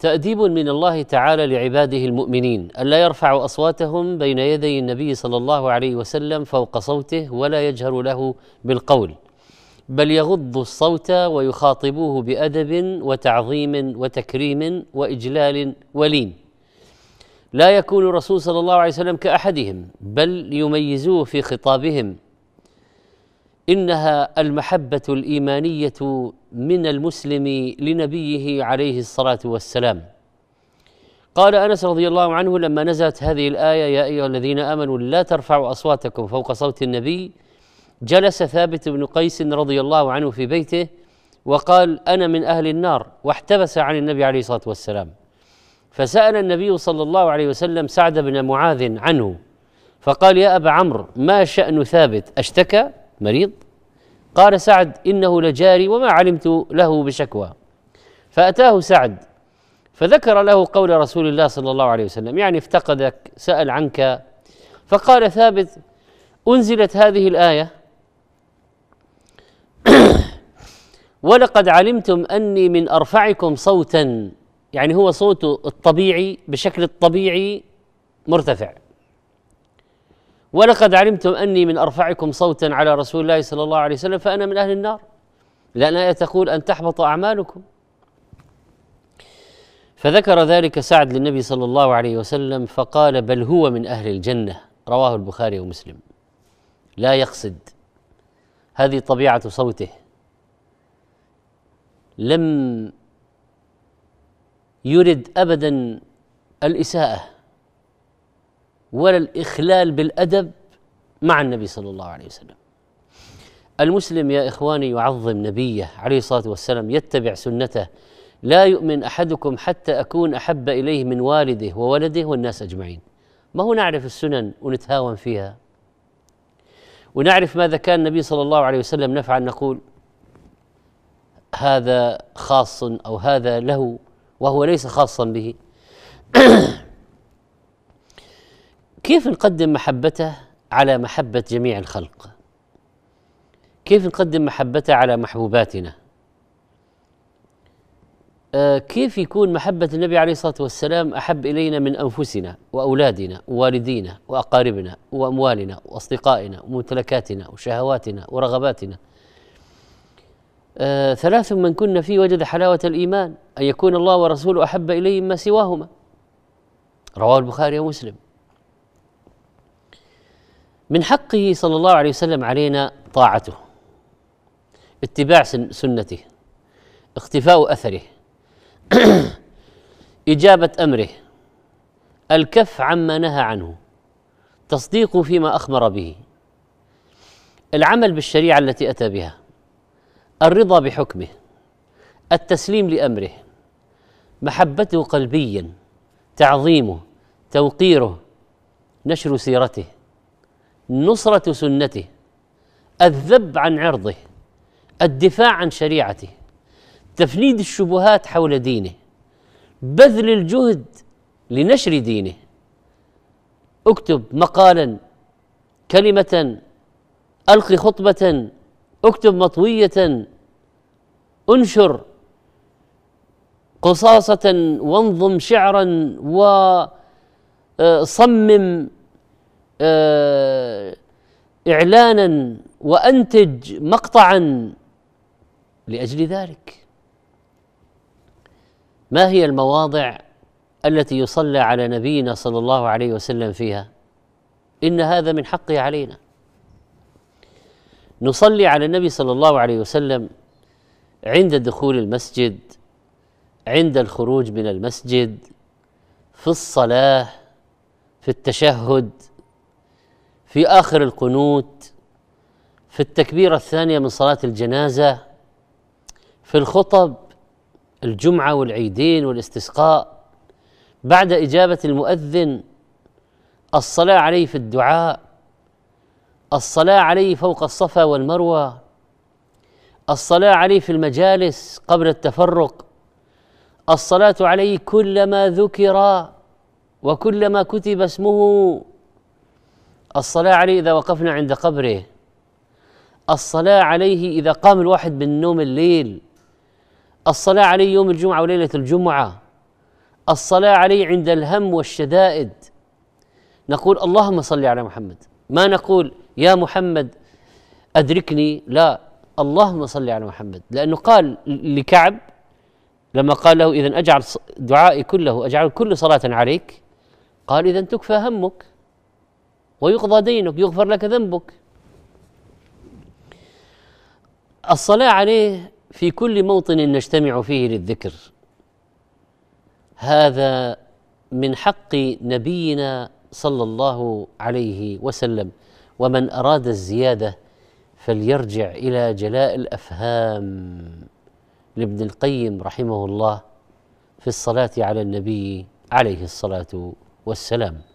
تأديب من الله تعالى لعباده المؤمنين ألا يرفعوا أصواتهم بين يدي النبي صلى الله عليه وسلم فوق صوته ولا يجهر له بالقول بل يغضوا الصوت ويخاطبوه بأدب وتعظيم وتكريم وإجلال ولين لا يكون الرسول صلى الله عليه وسلم كأحدهم بل يميزوه في خطابهم انها المحبه الايمانيه من المسلم لنبيه عليه الصلاه والسلام قال انس رضي الله عنه لما نزلت هذه الايه يا ايها الذين امنوا لا ترفعوا اصواتكم فوق صوت النبي جلس ثابت بن قيس رضي الله عنه في بيته وقال انا من اهل النار واحتبس عن النبي عليه الصلاه والسلام فسال النبي صلى الله عليه وسلم سعد بن معاذ عنه فقال يا ابا عمرو ما شان ثابت اشتكى مريض قال سعد انه لجاري وما علمت له بشكوى فاتاه سعد فذكر له قول رسول الله صلى الله عليه وسلم يعني افتقدك سال عنك فقال ثابت انزلت هذه الايه ولقد علمتم اني من ارفعكم صوتا يعني هو صوته الطبيعي بشكل الطبيعي مرتفع ولقد علمتم أني من أرفعكم صوتا على رسول الله صلى الله عليه وسلم فأنا من أهل النار لأن الآية تقول أن تحبط أعمالكم فذكر ذلك سعد للنبي صلى الله عليه وسلم فقال بل هو من أهل الجنة رواه البخاري ومسلم لا يقصد هذه طبيعة صوته لم يرد أبدا الإساءة ولا الإخلال بالأدب مع النبي صلى الله عليه وسلم المسلم يا إخواني يعظم نبيه عليه الصلاة والسلام يتبع سنته لا يؤمن أحدكم حتى أكون أحب إليه من والده وولده والناس أجمعين ما هو نعرف السنن ونتهاون فيها ونعرف ماذا كان النبي صلى الله عليه وسلم نفعل نقول هذا خاص أو هذا له وهو ليس خاصا به كيف نقدم محبته على محبة جميع الخلق كيف نقدم محبته على محبوباتنا آه كيف يكون محبة النبي عليه الصلاة والسلام أحب إلينا من أنفسنا وأولادنا ووالدينا وأقاربنا وأموالنا وأصدقائنا وممتلكاتنا وشهواتنا ورغباتنا آه ثلاث من كنا فيه وجد حلاوة الإيمان أن يكون الله ورسوله أحب إليه مما سواهما رواه البخاري ومسلم من حقه صلى الله عليه وسلم علينا طاعته اتباع سنته اختفاء اثره اجابه امره الكف عما نهى عنه تصديقه فيما اخبر به العمل بالشريعه التي اتى بها الرضا بحكمه التسليم لامره محبته قلبيا تعظيمه توقيره نشر سيرته نصرة سنته الذب عن عرضه الدفاع عن شريعته تفنيد الشبهات حول دينه بذل الجهد لنشر دينه اكتب مقالا كلمة ألقي خطبة اكتب مطوية انشر قصاصة وانظم شعرا وصمم آه، آه، اعلانا وانتج مقطعا لاجل ذلك ما هي المواضع التي يصلى على نبينا صلى الله عليه وسلم فيها ان هذا من حقه علينا نصلي على النبي صلى الله عليه وسلم عند دخول المسجد عند الخروج من المسجد في الصلاه في التشهد في اخر القنوت في التكبيره الثانيه من صلاه الجنازه في الخطب الجمعه والعيدين والاستسقاء بعد اجابه المؤذن الصلاه عليه في الدعاء الصلاه عليه فوق الصفا والمروه الصلاه عليه في المجالس قبل التفرق الصلاه عليه كلما ذكر وكلما كتب اسمه الصلاة عليه إذا وقفنا عند قبره الصلاة عليه إذا قام الواحد من نوم الليل الصلاة عليه يوم الجمعة وليلة الجمعة الصلاة عليه عند الهم والشدائد نقول اللهم صل على محمد ما نقول يا محمد أدركني لا اللهم صل على محمد لأنه قال لكعب لما قال له إذا أجعل دعائي كله أجعل كل صلاة عليك قال إذا تكفى همك ويقضى دينك يغفر لك ذنبك الصلاة عليه في كل موطن نجتمع فيه للذكر هذا من حق نبينا صلى الله عليه وسلم ومن أراد الزيادة فليرجع إلى جلاء الأفهام لابن القيم رحمه الله في الصلاة على النبي عليه الصلاة والسلام